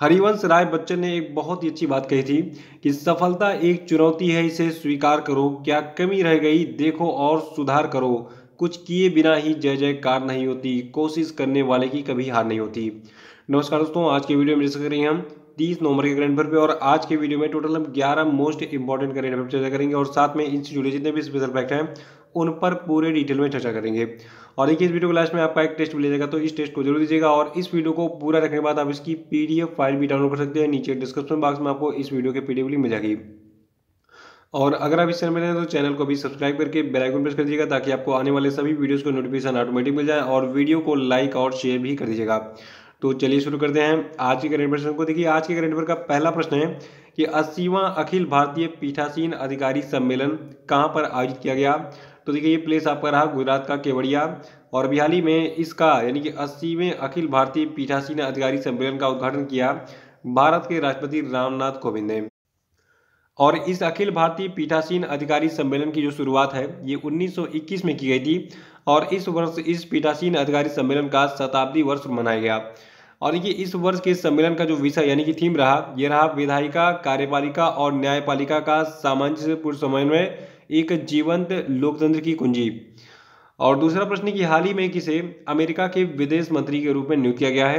हरिवंश राय बच्चन ने एक बहुत ही अच्छी बात कही थी कि सफलता एक चुनौती है इसे स्वीकार करो क्या कमी रह गई देखो और सुधार करो कुछ किए बिना ही जय जयकार नहीं होती कोशिश करने वाले की कभी हार नहीं होती नमस्कार दोस्तों आज के वीडियो में डिस्कस करेंगे हम तीस नवंबर के करंट अफेयर पे और आज के वीडियो में टोटल हम ग्यारह मोस्ट इंपॉर्टेंट करेंट अफेयर चर्चा करेंगे और साथ में इनसे जुड़े जितने भी स्पेशल फैक्ट हैं उन पर पूरे डिटेल में चर्चा करेंगे और देखिए इस वीडियो को लास्ट में आपका एक टेस्ट भी लेगा तो इस टेस्ट को जरूर दीजिएगा और इस वीडियो को पूरा रखने के बाद आप इसकी पीडीएफ फाइल भी डाउनलोड कर सकते हैं नीचे डिस्क्रिप्शन बॉक्स में आपको इस वीडियो के पीडीएफ लिंक मिल जाएगी और अगर आप इस चैनल में रहें तो चैनल को भी सब्सक्राइब करके बेल आइकन प्रेस कर दीजिएगा ताकि आपको आने वाले सभी वीडियोस को नोटिफिकेशन ऑटोमेटिक मिल जाए और वीडियो को लाइक और शेयर भी कर दीजिएगा तो चलिए शुरू करते हैं आज के करंट प्रश्न को देखिए आज के करंट अफेयर का पहला प्रश्न है कि अस्सीवा अखिल भारतीय पीठासीन अधिकारी सम्मेलन कहाँ पर आयोजित किया गया तो देखिए ये प्लेस आपका रहा गुजरात का केवड़िया और बिहारी में इसका यानी कि अस्सीवें अखिल भारतीय पीठासीन अधिकारी सम्मेलन का उद्घाटन किया भारत के राष्ट्रपति रामनाथ कोविंद ने और इस अखिल भारतीय पीठासीन अधिकारी सम्मेलन की जो शुरुआत है ये 1921 में की गई थी और इस वर्ष इस पीठासीन अधिकारी सम्मेलन का शताब्दी वर्ष मनाया गया और देखिए इस वर्ष के सम्मेलन का जो विषय यानी कि थीम रहा ये रहा विधायिका कार्यपालिका और न्यायपालिका का सामंजस्यपूर्ण समन्वय एक जीवंत लोकतंत्र की कुंजी और दूसरा प्रश्न कि हाल ही में किसे अमेरिका के विदेश मंत्री के रूप में नियुक्त किया गया है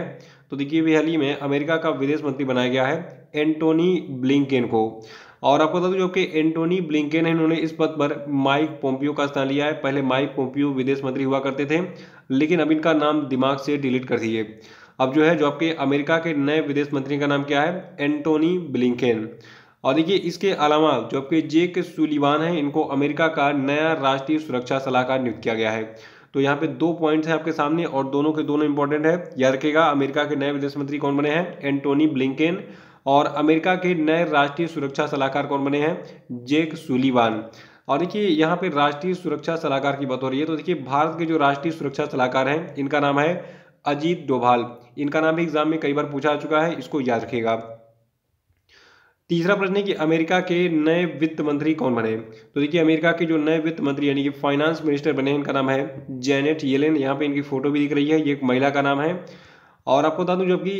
तो देखिए भी हाल ही में अमेरिका का विदेश मंत्री बनाया गया है एंटोनी ब्लिंकेन को और आपको बता दूं जो कि एंटोनी ब्लिंकेन है इन्होंने इस पद पर माइक पोम्पियो का स्थान लिया है पहले माइक पोम्पियो विदेश मंत्री हुआ करते थे लेकिन अब इनका नाम दिमाग से डिलीट कर दिए अब जो है जो आपके अमेरिका के नए विदेश मंत्री का नाम क्या है एंटोनी ब्लिंकेन और देखिए इसके अलावा जो आपके जेक सुलिवान है इनको अमेरिका का नया राष्ट्रीय सुरक्षा सलाहकार नियुक्त किया गया है तो यहाँ पे दो पॉइंट्स हैं आपके सामने और दोनों के दोनों इंपॉर्टेंट है याद रखेगा अमेरिका के नए विदेश मंत्री कौन बने हैं एंटोनी ब्लिंकेन और अमेरिका के नए राष्ट्रीय सुरक्षा सलाहकार कौन बने हैं जेक सुलिवान और देखिए यहाँ पे राष्ट्रीय सुरक्षा सलाहकार की बात हो रही है तो देखिए भारत के जो राष्ट्रीय सुरक्षा सलाहकार हैं इनका नाम है अजीत डोभाल इनका नाम भी एग्जाम में कई बार पूछा चुका है इसको याद रखेगा तीसरा प्रश्न है कि अमेरिका के नए वित्त मंत्री कौन बने तो देखिए अमेरिका के जो नए वित्त मंत्री यानी कि फाइनेंस मिनिस्टर बने इनका नाम है जेनेट येलेन यहाँ पे इनकी फोटो भी दिख रही है ये एक महिला का नाम है और आपको बता दूं जबकि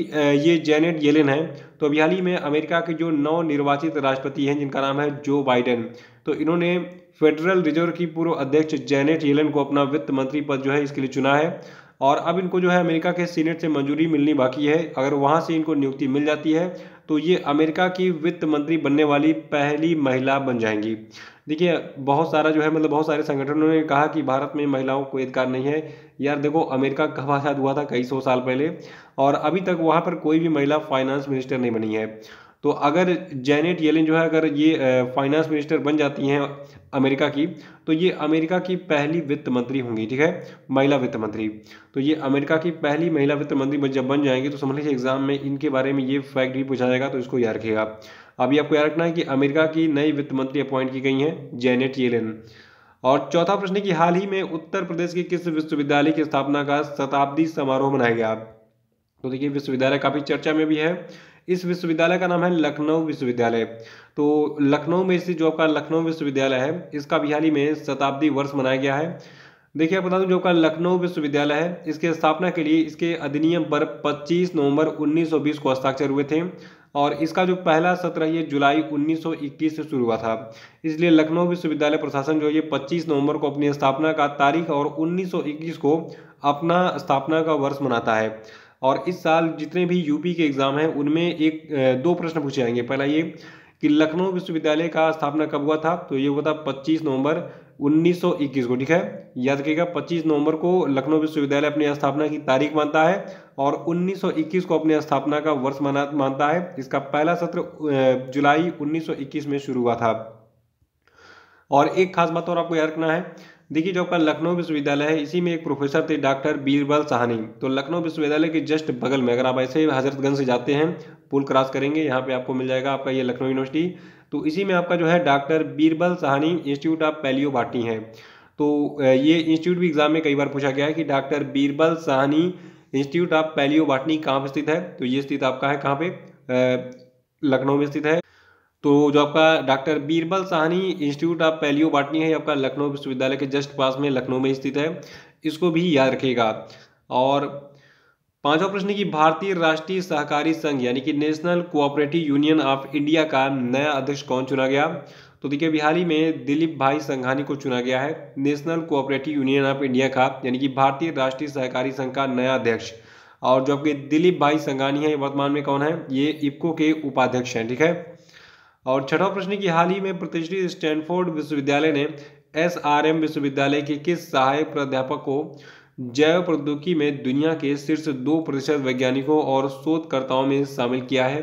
ये जेनेट येलेन है तो अभी हाल ही में अमेरिका के जो नव निर्वाचित राष्ट्रपति हैं जिनका नाम है जो बाइडेन तो इन्होंने फेडरल रिजर्व की पूर्व अध्यक्ष जेनेट येलेन को अपना वित्त मंत्री पद जो है इसके लिए चुना है और अब इनको जो है अमेरिका के सीनेट से मंजूरी मिलनी बाकी है अगर वहाँ से इनको नियुक्ति मिल जाती है तो ये अमेरिका की वित्त मंत्री बनने वाली पहली महिला बन जाएंगी देखिए बहुत सारा जो है मतलब बहुत सारे संगठनों ने कहा कि भारत में महिलाओं को अधिकार नहीं है यार देखो अमेरिका का आज़ाद हुआ था कई सौ साल पहले और अभी तक वहाँ पर कोई भी महिला फाइनेंस मिनिस्टर नहीं बनी है तो अगर जेनेट येलिन जो है अगर ये फाइनेंस मिनिस्टर बन जाती हैं अमेरिका की तो ये अमेरिका की पहली वित्त मंत्री होंगी ठीक है महिला वित्त मंत्री तो ये अमेरिका की पहली महिला वित्त मंत्री जब बन जाएंगी तो समझ लीजिए एग्जाम में इनके बारे में ये फैक्ट भी पूछा जाएगा तो इसको याद रखिएगा अभी आपको याद रखना है कि अमेरिका की नई वित्त मंत्री अपॉइंट की गई हैं जेनेट येलिन और चौथा प्रश्न कि हाल ही में उत्तर प्रदेश के किस विश्वविद्यालय की स्थापना का शताब्दी समारोह मनाया गया तो देखिए विश्वविद्यालय काफ़ी चर्चा में भी है इस विश्वविद्यालय का नाम है लखनऊ विश्वविद्यालय तो लखनऊ में इसी जो आपका लखनऊ विश्वविद्यालय है इसका बिहारी में शताब्दी वर्ष मनाया गया है देखिए बता दूं जो आपका लखनऊ विश्वविद्यालय है इसके स्थापना के लिए इसके अधिनियम पर 25 नवंबर 1920 को हस्ताक्षर हुए थे और इसका जो पहला सत्र है ये जुलाई 1921 से शुरू हुआ था इसलिए लखनऊ विश्वविद्यालय प्रशासन जो ये 25 नवंबर को अपनी स्थापना का तारीख और 1921 को अपना स्थापना का वर्ष मनाता है और इस साल जितने भी यूपी के एग्ज़ाम हैं उनमें एक दो प्रश्न पूछे जाएंगे पहला ये कि लखनऊ विश्वविद्यालय का स्थापना कब हुआ था तो ये हुआ था 25 नवंबर 1921 को ठीक है याद रखिएगा 25 नवंबर को लखनऊ विश्वविद्यालय अपनी स्थापना की तारीख मानता है और 1921 को अपनी स्थापना का वर्ष माना मानता है इसका पहला सत्र जुलाई 1921 में शुरू हुआ था और एक खास बात और आपको याद रखना है देखिए जो आपका लखनऊ विश्वविद्यालय है इसी में एक प्रोफेसर थे डॉक्टर बीरबल साहनी तो लखनऊ विश्वविद्यालय के जस्ट बगल में अगर आप ऐसे हजरतगंज से जाते हैं पुल क्रॉस करेंगे यहाँ पे आपको मिल जाएगा आपका ये लखनऊ यूनिवर्सिटी तो इसी में आपका जो है doctor Birbal Sahni institute of palaeo botany है तो ये इंस्टीट्यूट भी एग्जाम में कई बार पूछा गया है कि doctor Birbal Sahni institute of palaeo botany कहाँ पर स्थित है तो ये स्थित आपका है कहाँ पे लखनऊ में स्थित है तो जो आपका doctor Birbal Sahni institute of palaeo botany है आपका लखनऊ विश्वविद्यालय के जस्ट पास में लखनऊ में स्थित है इसको भी याद रखेगा और पांचवा प्रश्न की भारतीय राष्ट्रीय सहकारी संघ यानी कि national cooperative union of India का नया अध्यक्ष कौन चुना गया तो देखिए बिहार में दिलीप भाई संघानी को चुना गया है national cooperative union of India का यानी कि भारतीय राष्ट्रीय सहकारी संघ का नया अध्यक्ष और जो आपके दिलीप भाई संघानी है वर्तमान में कौन है ये इफ्को के उपाध्यक्ष हैं ठीक है और छठा प्रश्न की हाल ही में प्रतिष्ठित स्टैनफोर्ड विश्वविद्यालय ने एस आर एम विश्वविद्यालय के किस सहायक प्राध्यापक को जैव प्रौद्योगिकी में दुनिया के शीर्ष दो प्रतिशत वैज्ञानिकों और शोधकर्ताओं में शामिल किया है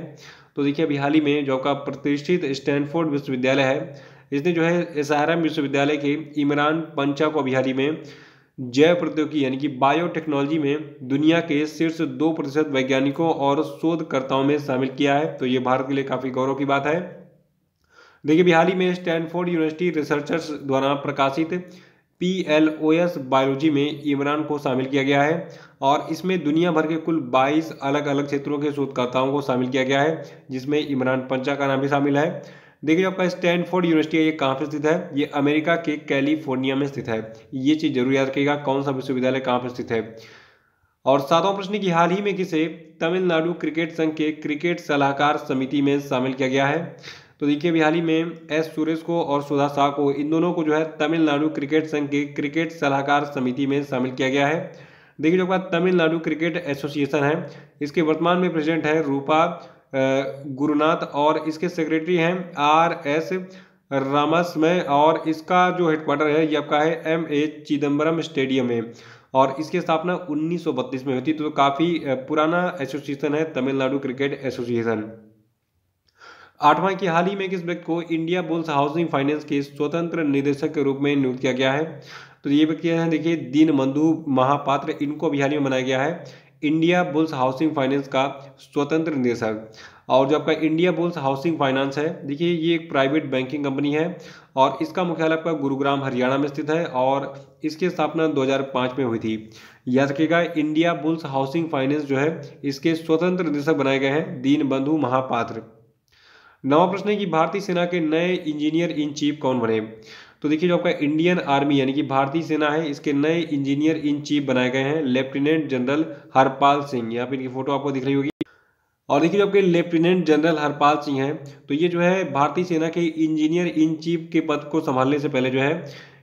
तो देखिए अभी हाल ही में जो का प्रतिष्ठित स्टैनफोर्ड विश्वविद्यालय है इसने जो है एस विश्वविद्यालय के इमरान पंचा को अभी हाल ही में जैव प्रौद्योगिकी यानी कि बायोटेक्नोलॉजी में दुनिया के शीर्ष दो प्रतिशत वैज्ञानिकों और शोधकर्ताओं में शामिल किया है तो ये भारत के लिए काफ़ी गौरव की बात है देखिए बिहार में स्टैनफोर्ड यूनिवर्सिटी रिसर्चर्स द्वारा प्रकाशित P L O S biology में इमरान को शामिल किया गया है और इसमें दुनिया भर के कुल 22 अलग अलग क्षेत्रों के शोधकर्ताओं को शामिल किया गया है जिसमें इमरान पंचा का नाम भी शामिल है देखिए आपका स्टैनफोर्ड यूनिवर्सिटी है ये कहाँ पर स्थित है ये अमेरिका के कैलिफोर्निया में स्थित है ये चीज़ जरूर याद रखिएगा कौन सा विश्वविद्यालय कहाँ पर स्थित है और सातवां प्रश्न की हाल ही में किसे तमिलनाडु क्रिकेट संघ के क्रिकेट सलाहकार समिति में शामिल किया गया है तो देखिए अभी हाल ही में एस सुरेश को और सुधा शाह को इन दोनों को जो है तमिलनाडु क्रिकेट संघ के क्रिकेट सलाहकार समिति में शामिल किया गया है देखिए जो बात तमिलनाडु क्रिकेट एसोसिएशन है इसके वर्तमान में प्रेसिडेंट है रूपा गुरुनाथ और इसके सेक्रेटरी हैं आर एस रामासमय और इसका जो हेडक्वार्टर है ये आपका है एम ए चिदम्बरम स्टेडियम में और इसकी स्थापना 1932 में हुई थी तो काफ़ी पुराना एसोसिएशन है तमिलनाडु क्रिकेट एसोसिएशन आठवां की हाल ही में किस व्यक्ति को इंडिया बुल्स हाउसिंग फाइनेंस के स्वतंत्र निदेशक के रूप में नियुक्त किया गया है तो ये व्यक्ति है देखिए दीन बंधु महापात्र इनको भी हाल ही में बनाया गया है इंडिया बुल्स हाउसिंग फाइनेंस का स्वतंत्र निदेशक और जो आपका इंडिया बुल्स हाउसिंग फाइनेंस है देखिए ये एक प्राइवेट बैंकिंग कंपनी है और इसका मुख्यालय आपका गुरुग्राम हरियाणा में स्थित है और इसकी स्थापना 2005 में हुई थी याद रखिएगा इंडिया बुल्स हाउसिंग फाइनेंस जो है इसके स्वतंत्र निदेशक बनाए गए हैं दीनबंधु महापात्र नवा प्रश्न है कि भारतीय सेना के नए इंजीनियर इन चीफ कौन बने तो देखिए जो आपका इंडियन आर्मी यानी कि भारतीय सेना है इसके नए इंजीनियर इन चीफ बनाए गए हैं लेफ्टिनेंट जनरल हरपाल सिंह यहाँ पे इनकी फोटो आपको दिख रही होगी और देखिए जो आपके लेफ्टिनेंट जनरल हरपाल सिंह हैं तो ये जो है भारतीय सेना के इंजीनियर इन चीफ के पद को संभालने से पहले जो है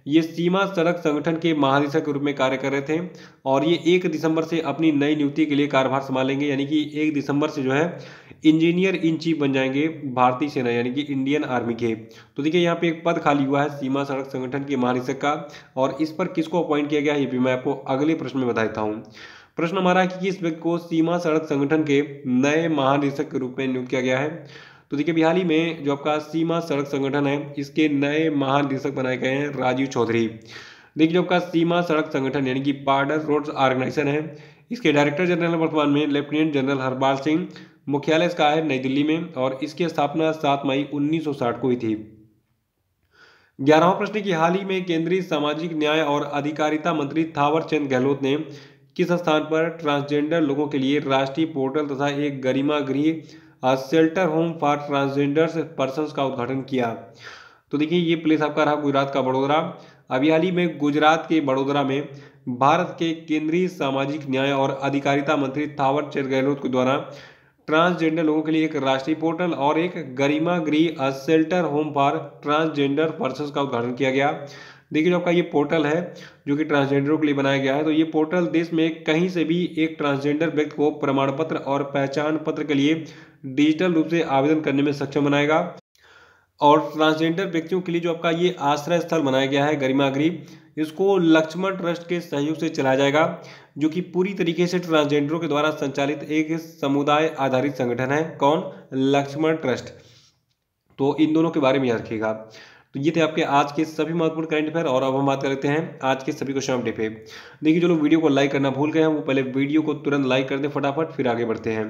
ये सीमा सड़क संगठन के महानिदेशक के रूप में कार्य कर रहे थे और ये एक दिसंबर से अपनी नई नियुक्ति के लिए कार्यभार संभालेंगे यानी कि एक दिसंबर से जो है इंजीनियर इन चीफ बन जाएंगे भारतीय सेना यानी कि इंडियन आर्मी के तो देखिए यहाँ पे एक पद खाली हुआ है सीमा सड़क संगठन के महानिदेशक का और इस पर किसको अपॉइंट किया गया है ये भी मैं आपको अगले प्रश्न में बता देता हूँ प्रश्न हमारा है कि किस व्यक्ति को सीमा सड़क संगठन के नए महानिदेशक के रूप में नियुक्त किया गया है तो देखिए अभी हाल ही में जो आपका सीमा सड़क संगठन है इसके नए महानिदेशक बनाए गए हैं राजीव चौधरी देखिए जो आपका सीमा सड़क संगठन यानी कि बार्डर रोड ऑर्गेनाइजेशन है इसके डायरेक्टर जनरल वर्तमान में लेफ्टिनेंट जनरल हरपाल सिंह मुख्यालय इसका है नई दिल्ली में और इसकी स्थापना सात मई उन्नीस को हुई थी ग्यारहवा प्रश्न की हाल ही में केंद्रीय सामाजिक न्याय और अधिकारिता मंत्री थावर चंद गहलोत ने किस स्थान पर ट्रांसजेंडर लोगों के लिए राष्ट्रीय पोर्टल तथा एक Garima Greh shelter home for transgender person का उद्घाटन किया तो देखिए ये प्लेस आपका रहा गुजरात का बड़ोदरा अभी हाल ही में गुजरात के बड़ोदरा में भारत के केंद्रीय सामाजिक न्याय और अधिकारिता मंत्री थावर चंद गहलोत के द्वारा ट्रांसजेंडर लोगों के लिए एक राष्ट्रीय पोर्टल और एक Garima Greh shelter home for transgender person का उद्घाटन किया गया देखिए जो आपका ये पोर्टल है जो कि ट्रांसजेंडरों के लिए बनाया गया है तो ये पोर्टल देश में कहीं से भी एक ट्रांसजेंडर व्यक्ति को प्रमाण पत्र और पहचान पत्र के लिए डिजिटल रूप से आवेदन करने में सक्षम बनाएगा और ट्रांसजेंडर व्यक्तियों के लिए जो आपका ये आश्रय स्थल बनाया गया है गरिमागरी इसको लक्ष्मण ट्रस्ट के सहयोग से चलाया जाएगा जो कि पूरी तरीके से ट्रांसजेंडरों के द्वारा संचालित एक समुदाय आधारित संगठन है कौन लक्ष्मण ट्रस्ट तो इन दोनों के बारे में याद रखिएगा तो ये थे आपके आज के सभी महत्वपूर्ण करंट अफेयर और अब हम बात करते हैं आज के सभी क्वेश्चन अपडेट पे देखिए जो लोग वीडियो को लाइक करना भूल गए हैं वो पहले वीडियो को तुरंत लाइक कर दे फटाफट फिर आगे बढ़ते हैं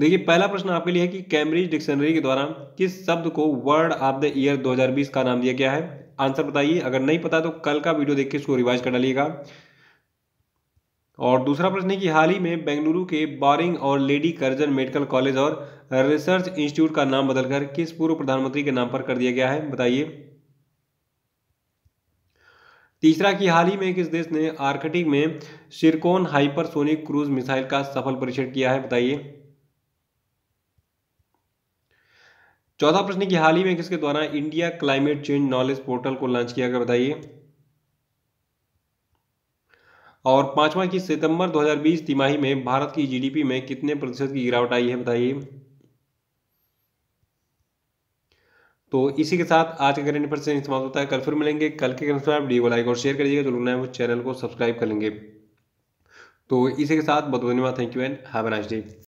देखिए पहला प्रश्न आपके लिए है कि कैम्ब्रिज डिक्शनरी के द्वारा किस शब्द को वर्ड ऑफ द ईयर 2020 का नाम दिया गया है आंसर बताइए अगर नहीं पता तो कल का वीडियो देख के इसको रिवाइज कर डालिएगा और दूसरा प्रश्न है कि हाल ही में बेंगलुरु के बॉरिंग और लेडी कर्जन मेडिकल कॉलेज और रिसर्च इंस्टीट्यूट का नाम बदलकर किस पूर्व प्रधानमंत्री के नाम पर कर दिया गया है बताइए तीसरा कि हाल ही में किस देश ने आर्कटिक में सिरकोन हाइपरसोनिक क्रूज मिसाइल का सफल परीक्षण किया है बताइए चौथा प्रश्न कि हाल ही में किसके द्वारा India climate change knowledge portal को लॉन्च किया गया बताइए और पांचवा कि सितंबर 2020 तिमाही में भारत की जीडीपी में कितने प्रतिशत की गिरावट आई है बताइए तो इसी के साथ आज का करेंट पर समाप्त होता है कल फिर मिलेंगे कल के करेंट वीडियो को लाइक और शेयर करिएगा जो लोग नए वो चैनल को सब्सक्राइब कर लेंगे तो इसी के साथ बहुत धन्यवाद thank you and have a nice day